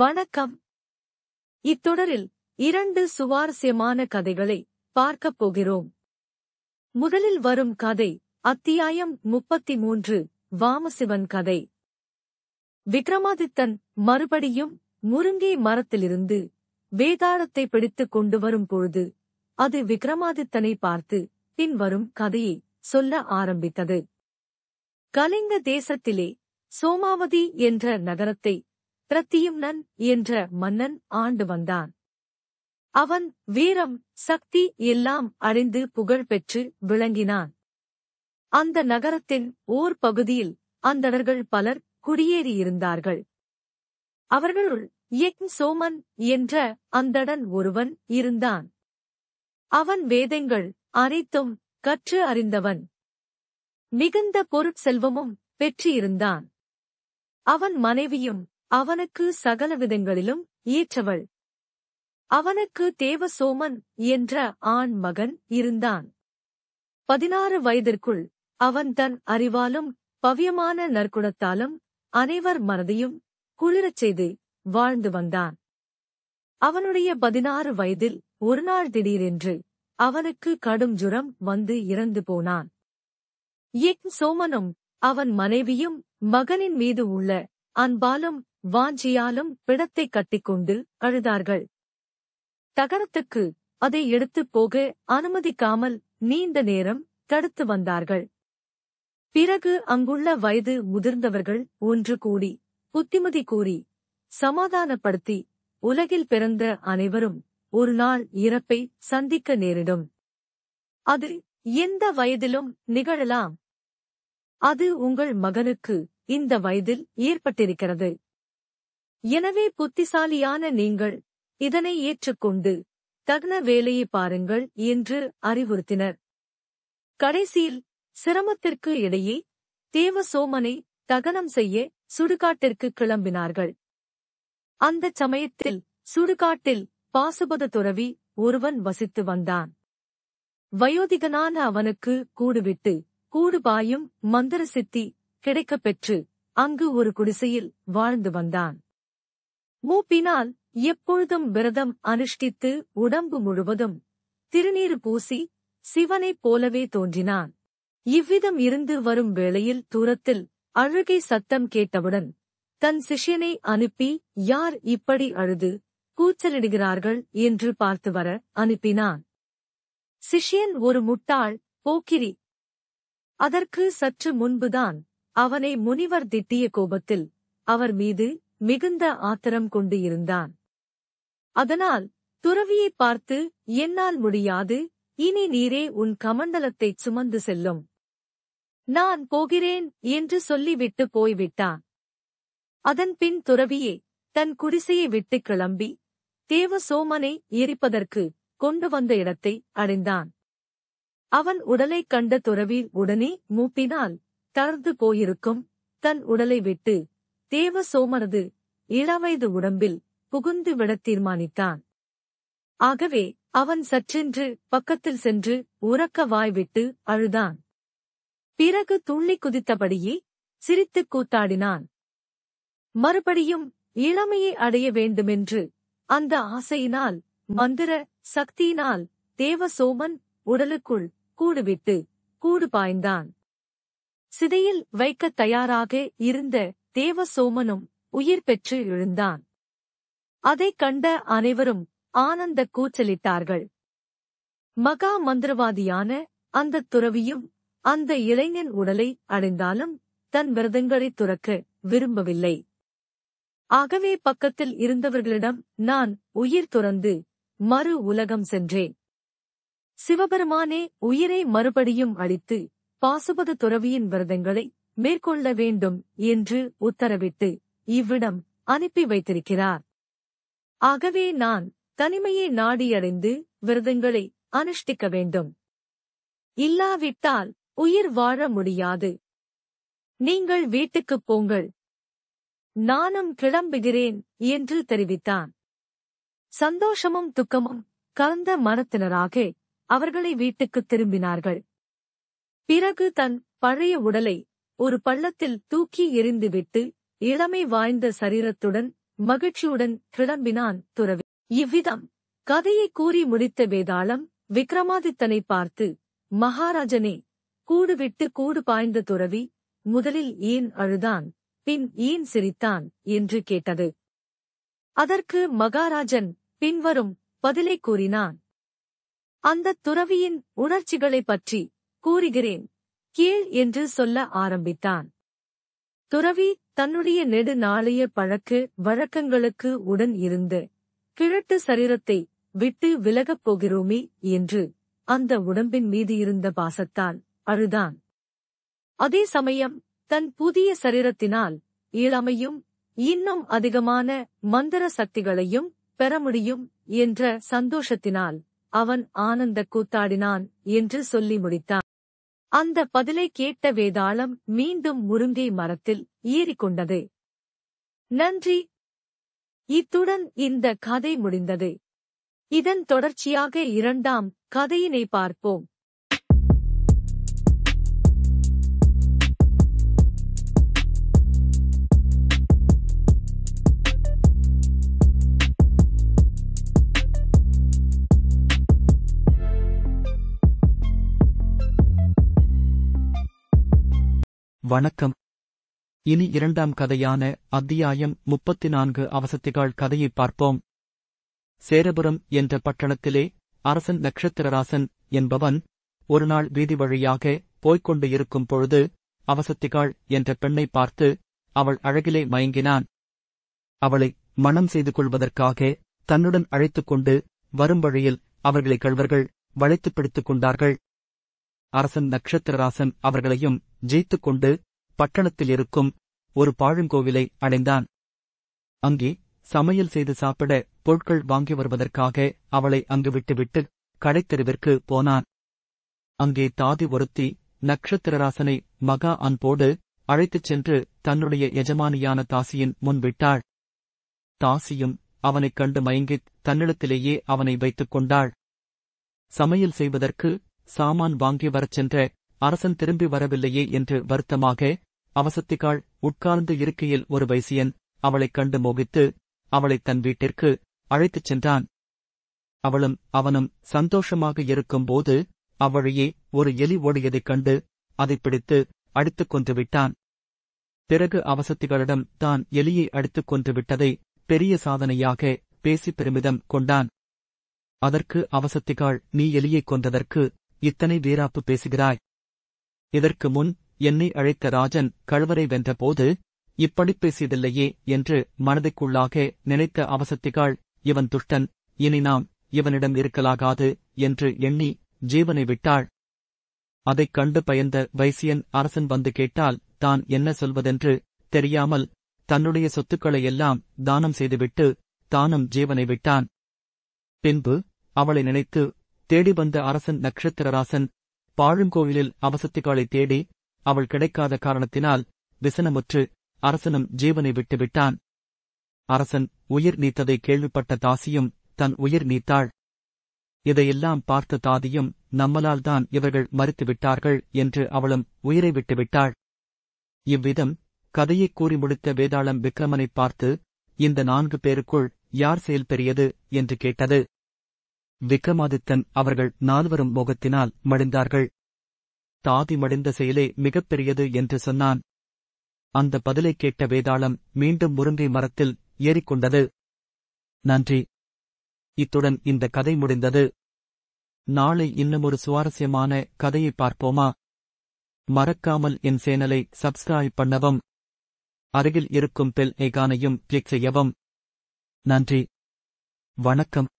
வணக்கம் இத்தொடரில் இரண்டு சுவாரஸ்யமான கதைகளை பார்க்கப் போகிறோம் முதலில் வரும் கதை அத்தியாயம் முப்பத்தி மூன்று வாமசிவன் கதை விக்ரமாதித்தன் மறுபடியும் முருங்கை மரத்திலிருந்து வேதாரத்தை பிடித்துக் கொண்டு வரும் பொழுது அது விக்ரமாதித்தனை பார்த்து பின்வரும் கதையை சொல்ல ஆரம்பித்தது கலிங்க தேசத்திலே சோமாவதி என்ற நகரத்தை பிரத்தியும்னன் என்ற மன்னன் ஆண்டு வந்தான் அவன் வீரம் சக்தி எல்லாம் அறிந்து புகழ் பெற்று விளங்கினான் அந்த நகரத்தின் ஓர் பகுதியில் அந்தணர்கள் பலர் குடியேறியிருந்தார்கள் அவர்களுள் யக் சோமன் என்ற அந்தடன் ஒருவன் இருந்தான் அவன் வேதங்கள் அனைத்தும் கற்று அறிந்தவன் மிகுந்த பொருட்செல்வமும் பெற்றியிருந்தான் அவன் மனைவியும் அவனுக்கு சகலவிதங்களிலும் ஈற்றவள் அவனுக்கு தேவசோமன் என்ற ஆண் மகன் இருந்தான் பதினாறு வயதிற்குள் அவன் தன் அறிவாலும் பவியமான நற்குணத்தாலும் அனைவர் மனதையும் குளிரச் செய்து வாழ்ந்து வந்தான் அவனுடைய பதினாறு வயதில் ஒருநாள் திடீரென்று அவனுக்கு கடும் ஜுரம் வந்து இறந்து போனான் எக் சோமனும் அவன் மனைவியும் மகனின் மீது உள்ள அன்பாலும் வாஞ்சியாலும் பிடத்தை கட்டிக்கொண்டு அழுதார்கள் தகரத்துக்கு அதை எடுத்துப் போக அனுமதிக்காமல் நீண்ட நேரம் தடுத்து வந்தார்கள் பிறகு அங்குள்ள வயது முதிர்ந்தவர்கள் ஒன்று கூடி புத்திமதி கூறி சமாதானப்படுத்தி உலகில் பிறந்த அனைவரும் ஒரு நாள் இறப்பை சந்திக்க நேரிடும் அது எந்த வயதிலும் நிகழலாம் அது உங்கள் மகனுக்கு இந்த வயதில் ஏற்பட்டிருக்கிறது எனவே புத்திசாலியான நீங்கள் இதனை ஏற்றுக்கொண்டு தகுன வேலையை பாருங்கள் என்று அறிவுறுத்தினர் கடைசியில் சிரமத்திற்கு இடையே தேவசோமனை தகனம் செய்ய சுடுகாட்டிற்கு கிளம்பினார்கள் அந்தச் சமயத்தில் சுடுகாட்டில் பாசுபத துறவி ஒருவன் வசித்து வந்தான் வயோதிகனான அவனுக்கு கூடுவிட்டு கூடுபாயும் மந்திர சித்தி கிடைக்கப் பெற்று அங்கு ஒரு குடிசையில் வாழ்ந்து வந்தான் மூப்பினால் எப்பொழுதும் விரதம் அனுஷ்டித்து உடம்பு முழுவதும் திருநீர் பூசி சிவனைப் போலவே தோன்றினான் இவ்விதம் இருந்து வரும் வேளையில் தூரத்தில் அழுகை சத்தம் கேட்டவுடன் தன் சிஷ்யனை அனுப்பி யார் இப்படி அழுது கூச்சலிடுகிறார்கள் என்று பார்த்து வர அனுப்பினான் சிஷ்யன் ஒரு முட்டாள் போக்கிரி அதற்கு சற்று முன்புதான் அவனை முனிவர் திட்டிய கோபத்தில் அவர் மீது மிகுந்த ஆத்திரம் கொண்டு இருந்தான் அதனால் துறவியை பார்த்து என்னால் முடியாது இனி நீரே உன் கமண்டலத்தைச் சுமந்து செல்லும் நான் போகிறேன் என்று சொல்லிவிட்டு போய்விட்டான் அதன்பின் துறவியே தன் குடிசையை விட்டு கிளம்பி தேவசோமனை எரிப்பதற்கு கொண்டு வந்த இடத்தை அடைந்தான் அவன் உடலை கண்ட துறவி உடனே மூப்பினால் தளர்ந்து போயிருக்கும் தன் உடலை விட்டு தேவ சோமனது இளவயது உடம்பில் புகுந்து விட தீர்மானித்தான் ஆகவே அவன் சற்றென்று பக்கத்தில் சென்று உறக்க வாய்விட்டு அழுதான் பிறகு துள்ளி குதித்தபடியே சிரித்துக் கூத்தாடினான் மறுபடியும் இளமையை அடைய வேண்டுமென்று அந்த ஆசையினால் மந்திர சக்தியினால் தேவ சோமன் உடலுக்குள் கூடுவிட்டு கூடு பாய்ந்தான் சிதையில் வைக்கத் தயாராக இருந்த தேவசோமனும் உயிர் பெற்று எழுந்தான் அதைக் கண்ட அனைவரும் ஆனந்த கூச்சலிட்டார்கள் மகா மந்திரவாதியான அந்தத் துறவியும் அந்த இளைஞன் உடலை அடைந்தாலும் தன் விரதங்களைத் துறக்க விரும்பவில்லை ஆகவே பக்கத்தில் இருந்தவர்களிடம் நான் உயிர் துறந்து மறு உலகம் சென்றேன் சிவபெருமானே உயிரை மறுபடியும் அளித்து பாசுபத துறவியின் விரதங்களை மேற்கொள்ள வேண்டும் என்று உத்தரவிட்டு இவ்விடம் அனுப்பி வைத்திருக்கிறார் ஆகவே நான் தனிமையை நாடியடைந்து விரதங்களை அனுஷ்டிக்க வேண்டும் இல்லாவிட்டால் உயிர் வாழ முடியாது நீங்கள் வீட்டுக்குப் போங்கள் நானும் கிளம்புகிறேன் என்று தெரிவித்தான் சந்தோஷமும் துக்கமும் கலந்த மனத்தினராக அவர்களை வீட்டுக்குத் திரும்பினார்கள் பிறகு தன் பழைய உடலை ஒரு பள்ளத்தில் தூக்கி எறிந்துவிட்டு இளமை வாய்ந்த சரீரத்துடன் மகிழ்ச்சியுடன் கிளம்பினான் துறவி இவ்விதம் கதையை கூறி முடித்த வேதாளம் விக்ரமாதித்தனை பார்த்து மகாராஜனே கூடுவிட்டு கூடு பாய்ந்த துறவி முதலில் ஏன் அழுதான் பின் ஏன் சிரித்தான் என்று கேட்டது அதற்கு மகாராஜன் பின்வரும் பதிலை கூறினான் அந்த துறவியின் உணர்ச்சிகளை பற்றி கூறுகிறேன் கீழ் என்று சொல்ல ஆரம்பித்தான் துறவி தன்னுடைய நெடு நாளைய பழக்கு வழக்கங்களுக்கு உடன் இருந்து கிழட்டு சரீரத்தை விட்டு விலகப் போகிறோமே என்று அந்த உடம்பின் மீது இருந்த பாசத்தால் அழுதான் அதே சமயம் தன் புதிய சரீரத்தினால் இளமையும் இன்னும் அதிகமான மந்திர சக்திகளையும் பெற முடியும் என்ற சந்தோஷத்தினால் அவன் ஆனந்த கூத்தாடினான் என்று சொல்லி முடித்தான் அந்த பதிலை கேட்ட வேதாளம் மீண்டும் முருங்கை மரத்தில் ஏறிக்கொண்டது நன்றி இத்துடன் இந்த கதை முடிந்தது இதன் தொடர்ச்சியாக இரண்டாம் கதையினை பார்ப்போம் வணக்கம் இனி இரண்டாம் கதையான அத்தியாயம் முப்பத்தி நான்கு அவசத்திகள் கதையை பார்ப்போம் சேரபுரம் என்ற பட்டணத்திலே அரசன் நட்சத்திரராசன் என்பவன் ஒருநாள் வீதி வழியாக போய்க்கொண்டு இருக்கும் பொழுது அவசத்திகாள் என்ற பெண்ணை பார்த்து அவள் அழகிலே மயங்கினான் அவளை மனம் செய்து கொள்வதற்காக தன்னுடன் அழைத்துக் கொண்டு வரும் வழியில் அவர்களை கழ்வர்கள் வளைத்துப் பிடித்துக் கொண்டார்கள் அரசன் நட்சத்திரராசன் அவர்களையும் ஜெயித்துக் கொண்டு பட்டணத்தில் இருக்கும் ஒரு பாழுங்கோவிலை அடைந்தான் அங்கே சமையல் செய்து சாப்பிட பொருட்கள் வாங்கி வருவதற்காக அவளை அங்கு விட்டுவிட்டு கடைத்தெருவிற்கு போனான் அங்கே தாதி ஒருத்தி நட்சத்திரராசனை மகா அன்போடு அழைத்துச் சென்று தன்னுடைய எஜமானியான தாசியின் முன்விட்டாள் தாசியும் அவனைக் கண்டு மயங்கித் தன்னிடத்திலேயே அவனை வைத்துக் கொண்டாள் சமையல் செய்வதற்கு சாமான் வாங்கி வரச் சென்ற அரசன் திரும்பி வரவில்லையே என்று வருத்தமாக அவசத்திகாள் உட்கார்ந்து இருக்கையில் ஒரு வைசியன் அவளைக் கண்டு மோகித்து அவளைத் தன் வீட்டிற்கு அழைத்துச் சென்றான் அவளும் அவனும் சந்தோஷமாக இருக்கும்போது அவ்வழியே ஒரு எலி ஓடியதைக் கண்டு அதைப் பிடித்து அடித்துக் விட்டான் பிறகு அவசத்திகளிடம் தான் எலியை அடித்துக் விட்டதை பெரிய சாதனையாக பேசி பெருமிதம் கொண்டான் அதற்கு அவசத்திகாள் நீ எலியைக் கொன்றதற்கு இத்தனை வீராப்பு பேசுகிறாய் இதற்கு முன் என்னை அழைத்த ராஜன் கழுவரை வென்றபோது இப்படி பேசியதில்லையே என்று மனதிற்குள்ளாக நினைத்த அவசத்திகாள் இவன் துஷ்டன் இனி நாம் இவனிடம் இருக்கலாகாது என்று எண்ணி ஜீவனை விட்டாள் அதைக் கண்டு பயந்த வைசியன் அரசன் வந்து கேட்டால் தான் என்ன சொல்வதென்று தெரியாமல் தன்னுடைய சொத்துக்களை எல்லாம் தானம் செய்துவிட்டு தானும் ஜீவனை விட்டான் பின்பு அவளை நினைத்து தேடி வந்த அரசன் நக்ஷத்திரராசன் பாழுங்கோவிலில் அவசத்திகாலை தேடி அவள் கிடைக்காத காரணத்தினால் விசனமுற்று அரசனும் ஜீவனை விட்டுவிட்டான் அரசன் உயிர் நீத்ததை கேள்விப்பட்ட தாசியும் தன் உயிர் நீத்தாள் இதையெல்லாம் பார்த்த தாதியும் நம்மலால்தான் தான் இவர்கள் மறுத்துவிட்டார்கள் என்று அவளும் உயிரை விட்டுவிட்டாள் இவ்விதம் கதையை கூறி முடித்த வேதாளம் விக்ரமனை பார்த்து இந்த நான்கு பேருக்குள் யார் செயல் பெரியது என்று கேட்டது விக்ரமாதித்தன் அவர்கள் நால்வரும் மோகத்தினால் மடிந்தார்கள் தாதி மடிந்த செயலே மிகப்பெரியது என்று சொன்னான் அந்த பதிலை கேட்ட வேதாளம் மீண்டும் முருங்கை மரத்தில் ஏறிக்கொண்டது நன்றி இத்துடன் இந்த கதை முடிந்தது நாளை இன்னுமொரு சுவாரஸ்யமான கதையை பார்ப்போமா மறக்காமல் என் சேனலை சப்ஸ்கிரைப் பண்ணவும் அருகில் இருக்கும் பெல் ஏகானையும் கிளிக் செய்யவும் நன்றி வணக்கம்